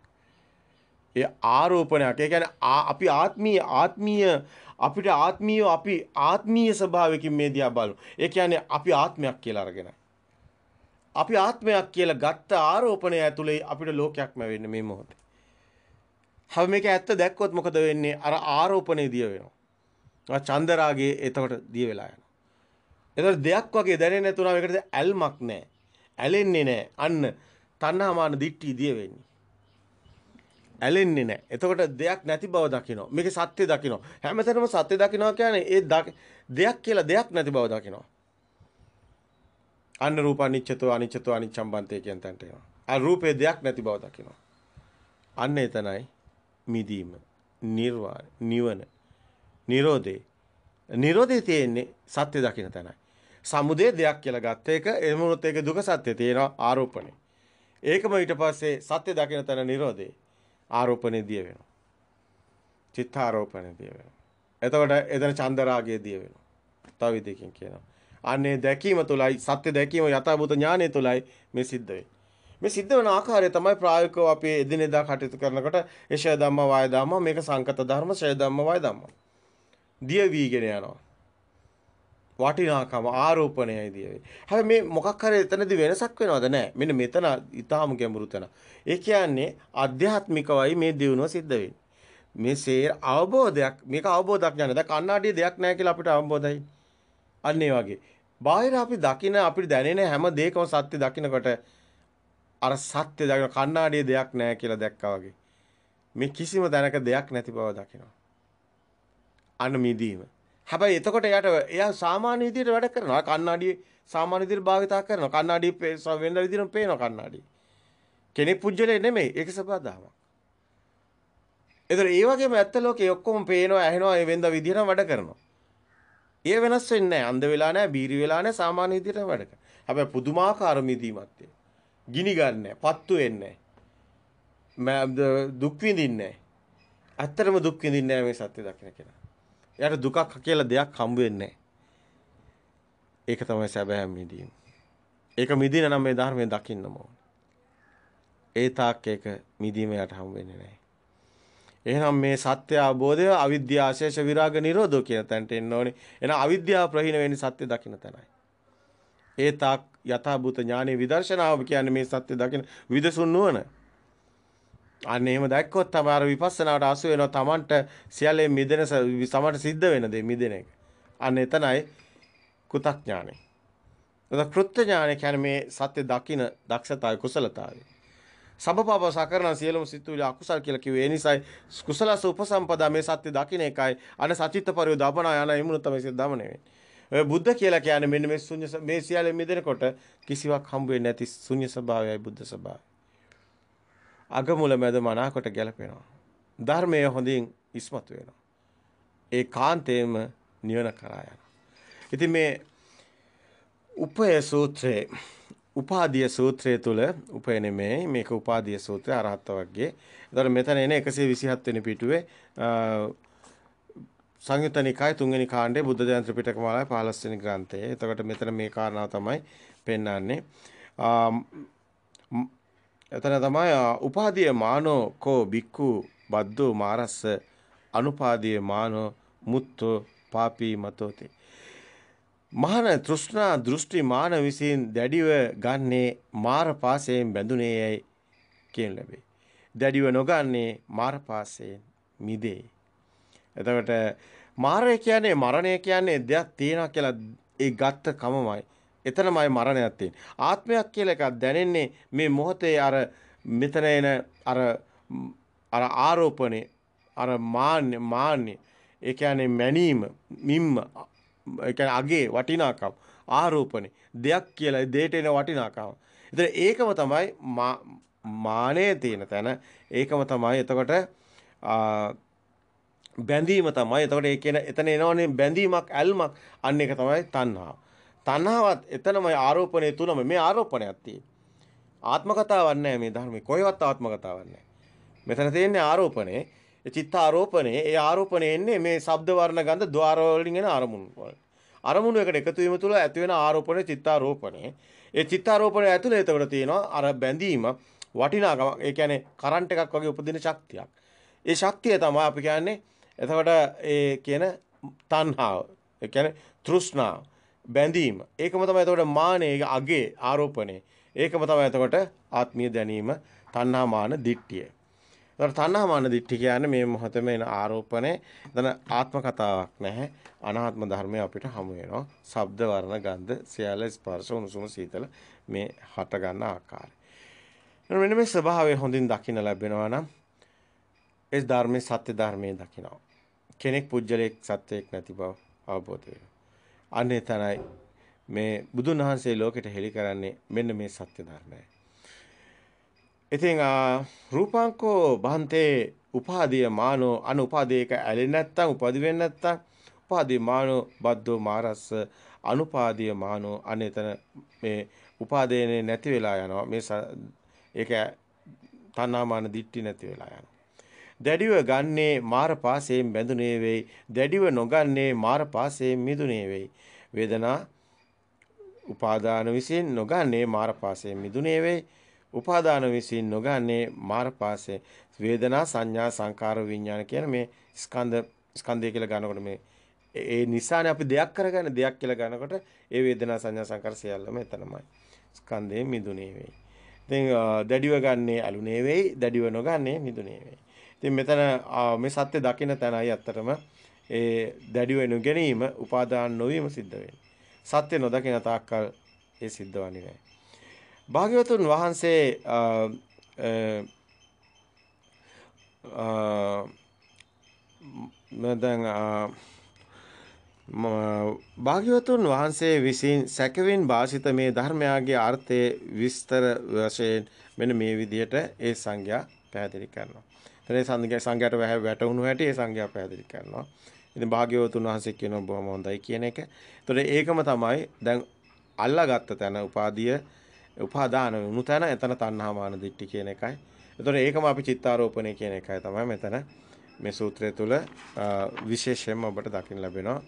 ඒ ආරෝපණයක්. ඒ කියන්නේ අපි ආත්මීය ආත්මීය අපිට ආත්මීය අපි ආත්මීය ස්වභාවයකින් මේ දිහා බලමු. ඒ කියන්නේ අපි ආත්මයක් කියලා අරගෙනයි. අපි ආත්මයක් කියලා ගත්ත ආරෝපණය ඇතුලේ අපිට ලෝකයක්ම වෙන්නේ මේ මොහොතේ. හැබැයි මේක ඇත්ත දැක්කොත් මොකද වෙන්නේ? අර ආරෝපණය දිය වෙනවා. චන්දරාගේ එතකොට දිය වෙලා යනවා. එතකොට දෙයක් වගේ දැනෙන්නේ නැතුණා මේකට ඇල්මක් නැහැ. ඇලෙන්නේ නැහැ. අන්න තණ්හාමාන දිට්ටි දිය වෙන්නේ. ඇලෙන්නේ නැහැ. එතකොට දෙයක් නැති බව දකිනවා. මේක සත්‍ය දකිනවා. හැමතැනම සත්‍ය දකිනවා කියන්නේ ඒ දෙයක් කියලා දෙයක් නැති බව දකිනවා. අන්න රූප අනිච්චතෝ අනිච්චතෝ අනිච්ඡම්බන්තේ කියන තැනට එනවා. ආ රූපේ දෙයක් නැති බව දකිනවා. අන්න එතනයි මිදීම, නිර්වාණ, නිවන නිරෝධේ. නිරෝධේ තියෙන්නේ සත්‍ය දකින්න තැනයි. සමුදේ දෙයක් කියලා ගත්ත එක එමුණුත් ඒක දුක සත්‍ය තියෙනවා ආරෝපණය. ඒකම ඊට පස්සේ සත්‍ය දකින්න තැන නිරෝධේ ආරෝපණය දිය වෙනවා. චිත්ත ආරෝපණය දිය වෙනවා. එතකොට එතන චන්දරාගය දිය වෙනවා. තව විදිහකින් කියනවා. අනේ දැකීම තුලයි සත්‍ය දැකීම යථාභූත ඥානය තුලයි මේ සිද්ධ වෙන්නේ. මේ සිද්ධ වෙන ආකාරය තමයි ප්‍රායෝගිකව අපි එදිනෙදා කටයුතු කරනකොට ඒෂය ධම්ම වාය ධම්ම මේක සංකත ධර්ම ෂය ධම්ම වාය ධම්ම දිය වීගෙන යනවා. වටිනාකම ආරෝපණයයි දියවේ. හැබැයි මේ මොකක් හරි එතනදී වෙනසක් වෙනවද නැහැ. මෙන්න මෙතන ඊටාම ගැඹුරු තැන. ඒ කියන්නේ අධ්‍යාත්මිකවයි මේ දියුණුව සිද්ධ වෙන්නේ. මේ සේර අවබෝධයක් මේක අවබෝධයක් යන දැන් කන්නාඩියේ දෙයක් නැහැ කියලා අපිට අවබෝධයි. අන්න ඒ වගේ. බාහිර අපි දකින අපිට දැනෙන හැම දෙයකම සත්‍ය දකිනකොට අර සත්‍ය දකින කන්නාඩියේ දෙයක් නැහැ කියලා දැක්කා වගේ. මේ කිසිම තැනක දෙයක් නැති බව දකිනවා. අනුමිදීම. හැබැයි එතකොට එයාට එයා සාමාන්‍ය විදිහට වැඩ කරනවා. කණ්ණාඩිය සාමාන්‍ය විදිහට භාවිතා කරනවා. කණ්ණාඩිය වෙන විදිහටම පේනවා කණ්ණාඩිය. කෙනෙක් පුජ්‍යලේ නෙමෙයි. ඒක සබදාමක්. ඒතර ඒ වගේම ඇත්ත ලෝකේ ඔක්කොම පේනවා, ඇහෙනවා, ඒ වෙනද විදිහටම වැඩ කරනවා. ඒ වෙනස් වෙන්නේ නැහැ. අඳ වෙලා නැහැ, බීරි වෙලා නැහැ, සාමාන්‍ය විදිහටම වැඩ කරනවා. හැබැයි පුදුමාකාර මිදීමක් තියෙනවා. ගිනි ගන්නෑ, පත්තු වෙන්නේ නැහැ. දුක් විඳින්නේ නැහැ. ඇත්තටම දුක් විඳින්නේ නැහැ මේ සත්‍ය දකින්න කියලා. එයාට දුකක් කියලා දෙයක් හම්බ වෙන්නේ ඒක තමයි සැබෑ මිදීම. ඒක මිදින නම් මේ ධර්මයෙන් දකින්නම ඕන. ඒ තාක් ඒක මිදීම යට හම් වෙන්නේ නැහැ. එහෙනම් මේ සත්‍ය අවබෝධය අවිද්‍යා ආශේෂ විරාග නිරෝධෝ කියන තැනට එන්න ඕනේ. එහෙනම් අවිද්‍යාව ප්‍රහීන වෙන්නේ සත්‍ය දකින්න තැනයි. ඒ තාක් යථාභූත ඥානෙ විදර්ශනාව කියන්නේ මේ සත්‍ය දකින විදසුන් නුවණ. අන්න එහෙම දැක්කොත් තමයි අර විපස්සනාවට අසු වෙනවා Tamanට සියල්ලේ මිදෙන සමට සිද්ධ වෙන දේ මිදෙන එක. අන්න එතනයි කෘතඥානෙ. එතකොට කෘත්‍ය ඥානෙ කියන්නේ මේ සත්‍ය දකින දක්ෂතාවය කුසලතාවය. සබපපව සකරන සියලුම සිතුවිලි අකුසල් කියලා කිව්වේ ඒ නිසායි කුසලස උපසම්පදා මේ සත්‍ය දකින එකයි අන සචිත්ත පරිව දබන යන එමුණු තමයි සිත දමන ඔය බුද්ධ කියලා කියන්නේ මෙන්න මේ ශුන්‍ය මේ සියල්ලෙ මිදෙනකොට කිසිවක් හම්බ වෙන්නේ නැති ශුන්‍ය ස්වභාවයයි බුද්ධ ස්වභාවයයි. අගමුල මැද මනාකොට ගැලපෙනවා. ධර්මය හොඳින් ඉස්මතු වෙනවා. ඒ කාන්තේම නිවන කරා යනවා. ඉතින් මේ උපය සූත්‍රයේ උපාදීය සූත්‍රය තුල උපය නෙමෙයි මේක උපාදීය සූත්‍රය අරහත් වර්ගයේ. ඒතර මෙතන එන 127 වෙනි පිටුවේ සංයුත්ත නිකාය තුන්වෙනි කාණ්ඩේ බුද්ධ ජයන්ත ත්‍රිපිටක මාලාවේ 15 වෙනි ග්‍රන්ථය. එතකොට මෙතන මේ කාරණාව තමයි පෙන්වන්නේ. එතන තමයි උපාදීය මානෝ කෝ බික්කු බද්දෝ මාරස්ස අනුපාදීය මානෝ මුත්තෝ පාපී මතෝතේ මහන තෘෂ්ණා දෘෂ්ටි මාන විසින් දැඩිව ගන්නේ මාර පාසයෙන් බැඳුනේයයි කියන ලැබේ. දැඩිව නොගන්නේ මාර පාසයෙන් මිදේ. එතකොට මාරය කියන්නේ මරණය කියන්නේ දෙයක් තියෙනවා කියලා ඒ ගත්ත කමමයි. එතනමයි මරණයක් තියෙන්නේ. ආත්මයක් කියලා එකක් දැනෙන්නේ මේ මොහොතේ අර මෙතන එන අර අර ආරෝපණේ අර මාන්නේ මාන්නේ ඒ කියන්නේ මැනීම මිම්ම ඒ කියන්නේ අගේ වටිනාකම් ආරෝපණේ දෙයක් කියලා දෙයට එන වටිනාකම. ඉතින් ඒකම තමයි මානේ තියෙන තැන ඒකම තමයි එතකොට බැඳීම තමයි. එතකොට ඒ කියන එතන එනවනේ බැඳීමක් ඇල්මක් අන්න ඒක තමයි තණ්හාව. තණ්හාවත් එතනම ආරෝපණය තුලම මේ ආරෝපණයක් තියෙන්නේ. ආත්මකතාවක් නැහැ මේ ධර්මයේ. කොහෙවත් ආත්මකතාවක් නැහැ. මෙතන තියෙන්නේ ආරෝපණේ, චිත්ත ආරෝපණේ. ඒ ආරෝපණය එන්නේ මේ ශබ්ද වර්ණ ගන්ධ ద్వාර වලින් එන අරමුණු වල. අරමුණු එකට එකතු වීම තුල ඇති වෙන ආරෝපණේ චිත්ත ආරෝපණේ. ඒ චිත්ත ආරෝපණය ඇතුලේ එතකොට තියෙනවා අර බැඳීම වටිනාකම. ඒ කියන්නේ කරන්ට් එකක් වගේ උපදින ශක්තියක්. ඒ ශක්තිය තමයි අපි කියන්නේ එතකොට ඒ කියන තණ්හාව. ඒ කියන්නේ තෘෂ්ණාව. බැඳීම. ඒකම තමයි එතකොට මානෙ අගේ ආරෝපණය. ඒකම තමයි එතකොට ආත්මීය දැනීම තණ්හා මාන දිට්ඨිය. ඒතර තණ්හා මාන දිට්ඨිය කියන්නේ මේ මොහොතේම එන ආරෝපණය. එතන ආත්ම කතාවක් නැහැ. අනාත්ම ධර්මය අපිට හමු වෙනවා. ශබ්ද වර්ණ ගන්ධ සියල්ල ස්පර්ශ උණුසුම සීතල මේ හට ගන්න ආකාරය. මෙන්න මේ ස්වභාවය හොඳින් දකින්න ලැබෙනවා නම් ඒ ධර්මයේ සත්‍ය ධර්මයේ දකිනවා. කෙනෙක් පුජ්‍යලයක් සත්‍යයක් නැති බව අවබෝධ වෙනවා. අනේ තරයි මේ බුදුන් වහන්සේ ලෝකෙට හෙළි කරන්නේ මෙන්න මේ සත්‍ය ධර්මය. ඉතින් රූපංකෝ බන්තේ උපාදීය මානෝ අනුපාදීයක ඇලෙන්නේ නැත්තම් උපදි වෙන්නේ නැත්තම් උපාදී මානෝ බද්දෝ මාරස්ස අනුපාදීය මානෝ අනේතන මේ උපාදේනේ නැති වෙලා යනවා මේ ඒක තණ්හාමාන දිට්ටි නැති වෙලා යනවා දැඩිව ගන්නේ මාර පාසයෙන් බැඳුනේ වෙයි. දැඩිව නොගන්නේ මාර පාසයෙන් මිදුනේ වෙයි. වේදනා උපාදාන විසින් නොගන්නේ මාර පාසයෙන් මිදුනේ වෙයි. උපාදාන විසින් නොගන්නේ මාර පාසයෙන් වේදනා සංඥා සංකාර විඥාන කියන මේ ස්කන්ධ ස්කන්ධය කියලා ගන්නකොට මේ ඒ නිසානේ අපි දෙයක් කරගන්න දෙයක් කියලා ගන්නකොට ඒ වේදනා සංඥා සංකාර සියල්ලම එතනමයි ස්කන්ධයෙන් මිදුනේ වෙයි. දැන් දැඩිව ගන්නේ අලුනේ වෙයි දැඩිව නොගන්නේ මිදුනේ වෙයි. ඉතින් මෙතන මේ සත්‍ය දකින තැනයි ඇත්තටම ඒ දැඩි වෙනු ගැනීම උපාදාන නොවීම සිද්ධ වෙන්නේ. සත්‍ය නොදකින තාක්කල් ඒ සිද්ධ වන්නේ නැහැ. භාග්‍යවතුන් වහන්සේ මදන් භාග්‍යවතුන් වහන්සේ විසින් සැකවින් භාසිත මේ ධර්මයාගේ අර්ථය විස්තර වශයෙන් මෙන්න මේ විදිහට ඒ සංඥා පැහැදිලි කරනවා. ඒ සංඝයාට වැටුණු හැටි ඒ සංඝයා පැහැදිලි කරනවා. ඉතින් භාග්‍යවතුන් වහන්සේ කියනවා බොහොම හොඳයි කියන එක. ඒතකොට ඒකම තමයි දැන් අල්ලාගත්ත තැන උපාදීය උපාදාන වුණු තැන එතන තණ්හාමාන දිට්ටි කියන එකයි. ඒතකොට ඒකම අපි චිත්තාරෝපණය කියන එකයි තමයි මෙතන මේ සූත්‍රය තුල විශේෂයෙන්ම ඔබට දකින්න ලැබෙනවා.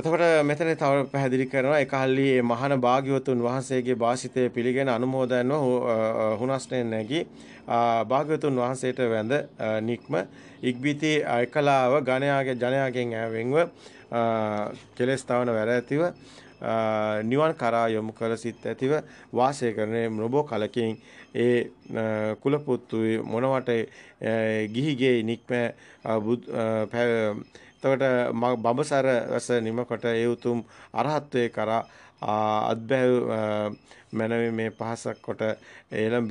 එතකොට මෙතන තව පැහැදිලි කරනවා එකල්හි මේ මහාන භාග්‍යවතුන් වහන්සේගේ වාසිතය පිළිගෙන අනුමෝදන්ව හුනස්නේ නැගී භාග්‍යවතුන් වහන්සේට වැඳ නික්ම ඉක්බිති එකලාව ගණයාගේ ජනයාගෙන් ඈවෙන්ව කෙලස් තවන වැර ඇතිව නිවන් කරා යොමු කර සිත් ඇතිව වාසය කරන නොබෝ කලකින් ඒ කුලපුත්තු මොනවට ගිහිගේ නික්ම එතකොට බඹසර රස නිමකොට ඒ උතුම් අරහත්වේ කරා අත්බැව් මැනවි මේ පහසක් කොට එළඹ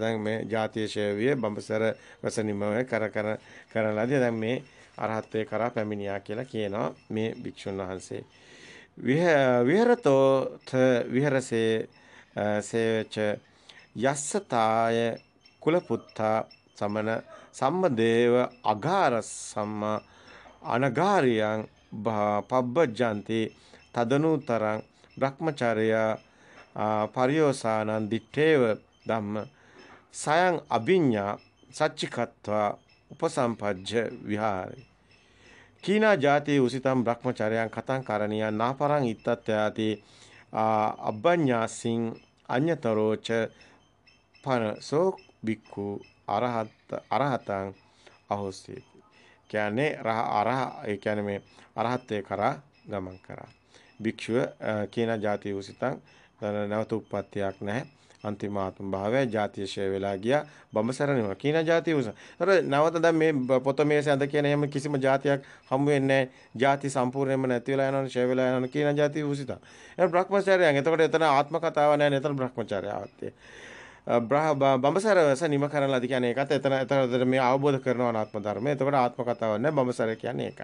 දැන් මේ ජාතිය ශේවිය බඹසර රස නිමව කර කර කරලාදී දැන් මේ අරහත්වේ කරා පැමිණියා කියලා කියනවා මේ භික්ෂුන් වහන්සේ විහරතෝ විහරසේ සේවච යස්සතාය කුලපුත්තා සමන සම්මදේව අගාර සම්මා අනගාරියං පබ්බජ්ජන්ති තදනුතරං බ්‍රහ්මචර්යා පරියෝසානං දිත්තේව ධම්ම සයං අභිඤ්ඤා සච්චිකත්වා උපසම්පජ්ජ විහාරේ කීනා ජාතේ උසිතම් බ්‍රහ්මචර්යයන් කතං කරණියන් නාපරං ඉත්තත්යාති අබ්බඤ්ඤාසින් අඤ්‍යතරෝච පනසෝ බික්ඛු අරහත් අරහතං අහෝසේති කියන්නේ රහ අරහ ඒ කියන්නේ මේ අරහත්ත්වයේ කරා ගමන් කරා. භික්ෂුව කියන જાතිය වූ සිතන් නැවත උප්පත්තියක් නැහැ. අන්තිම ආත්ම භාවය ජාතිශය වෙලා ගියා බඹසරණිම කීන ජාතිය උස. අර නැවත දැන් මේ පොත මේස ඇඳ කියන එහෙම කිසිම ජාතියක් හමු වෙන්නේ නැහැ. ජාති සම්පූර්ණයෙන්ම නැති වෙලා යනවනේ, ෂය වෙලා යනවනේ කීන ජාතිය උසිතා. එහෙනම් Brahmacharyaන්. එතකොට එතන ආත්ම කතාව නැහැ නේද? එතන Brahmacharyaවත්. බඹසර රස නිම කරන ලදී කියන්නේ ඒකත් එතන එතනතර මේ අවබෝධ කරනවා අනාත්ම ධර්මය. එතකොට ආත්ම කතාවක් නැහැ. බඹසර කියන්නේ ඒක.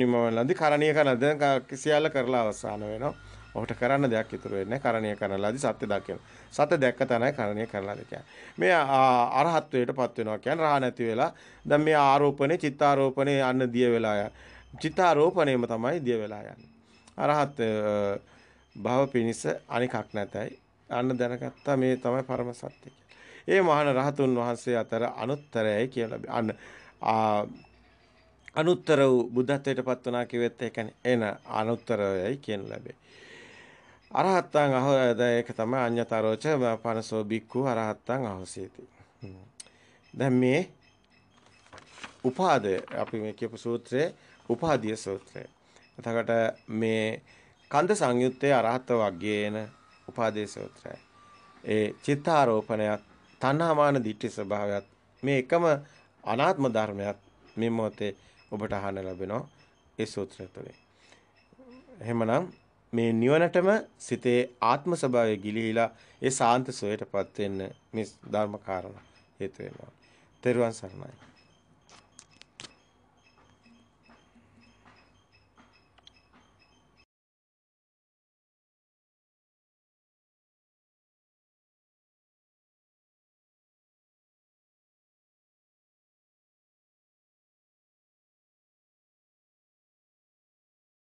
නිමවලදී කරණීය කරනද සියල්ල කරලා අවසන් වෙනවා. ඔහුට කරන්න දෙයක් ඉතුරු වෙන්නේ කරණීය කරනලාදී සත්‍ය දකින. සත්‍ය දැක්ක තැනයි කරණීය කරලාද කියන්නේ. මේ අරහත්ත්වයටපත් වෙනවා කියන්නේ රහ නැති වෙලා දැන් මේ ආරෝපණේ චිත්තාරෝපණේ අන්න දිය වෙලා යන. චිත්තාරෝපණයම තමයි දිය වෙලා යන්නේ. අරහත් භව පිනිස අනිකක් නැතයි අන්න දැනගත්තා මේ තමයි පරම සත්‍ය ඒ මහාන රහතුන් වහන්සේ අතර අනුත්තරයයි කියලා අන්න අනුත්තර වූ බුද්ධත්වයට පත් වුණා කිව්වෙත් ඒකනේ එන අනුත්තරයයි කියන ලැබේ. අරහත්තං අහෝද ඒක තමයි අඤ්‍යතරෝච පනසෝ බික්ඛු අරහත්තං අහෝසීති. දැන් මේ උපාදය අපි මේ කියපු සූත්‍රයේ උපාදීය සූත්‍රය. එතකට මේ කන්ද සංයුත්තේ අරහත වග්ගයේන උපාදේ සූත්‍රයයි. ඒ චිත්තාරෝපණයත් තණ්හාමාන දිට්ඨි ස්වභාවයත් මේ එකම අනාත්ම ධර්මයක් මේ මොහොතේ ඔබට අහන්න ලැබෙනවා ඒ සූත්‍රය තුළින්. එහෙමනම් මේ නිවනටම සිතේ ආත්ම ස්වභාවය ගිලිහිලා ඒ සාන්ත සෝයටපත් වෙන්න මේ ධර්ම කාරණා හේතු වෙනවා. තෙරුවන් සරණයි.